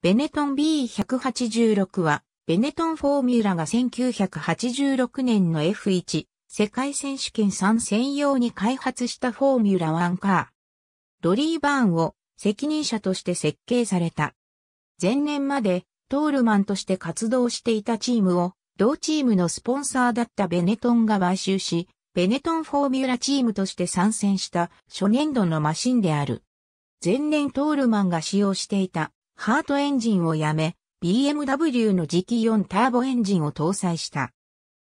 ベネトン B186 は、ベネトンフォーミュラが1986年の F1 世界選手権3専用に開発したフォーミュラ1カー。ロリー・バーンを責任者として設計された。前年までトールマンとして活動していたチームを同チームのスポンサーだったベネトンが買収し、ベネトンフォーミュラチームとして参戦した初年度のマシンである。前年トールマンが使用していたハートエンジンをやめ、BMW の磁気4ターボエンジンを搭載した。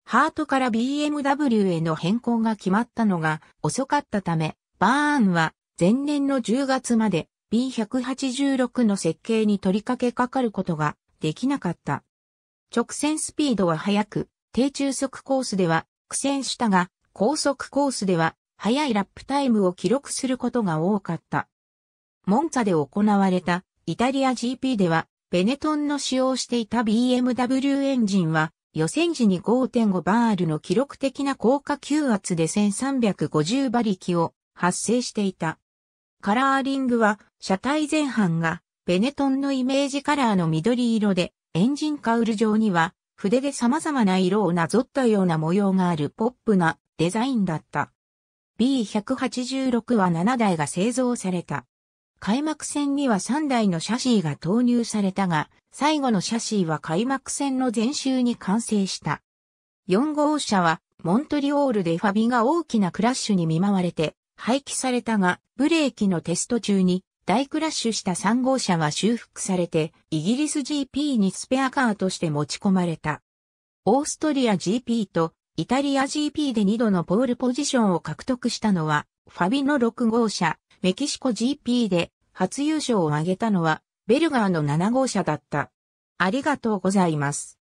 ハートから BMW への変更が決まったのが遅かったため、バーンは前年の10月まで B186 の設計に取り掛けかかることができなかった。直線スピードは速く、低中速コースでは苦戦したが、高速コースでは速いラップタイムを記録することが多かった。モンツァで行われたイタリア GP では、ベネトンの使用していた BMW エンジンは、予選時に5.5バールの記録的な高架吸圧で1350馬力を発生していた。カラーリングは車体前半がベネトンのイメージカラーの緑色でエンジンカウル上には筆で様々な色をなぞったような模様があるポップなデザインだった。B186 は7台が製造された。開幕戦には3台のシャシーが投入されたが、最後のシャシーは開幕戦の前週に完成した。4号車は、モントリオールでファビが大きなクラッシュに見舞われて、廃棄されたが、ブレーキのテスト中に、大クラッシュした3号車は修復されて、イギリス GP にスペアカーとして持ち込まれた。オーストリア GP とイタリア GP で2度のポールポジションを獲得したのは、ファビの6号車、メキシコ GP で初優勝を挙げたのはベルガーの7号車だった。ありがとうございます。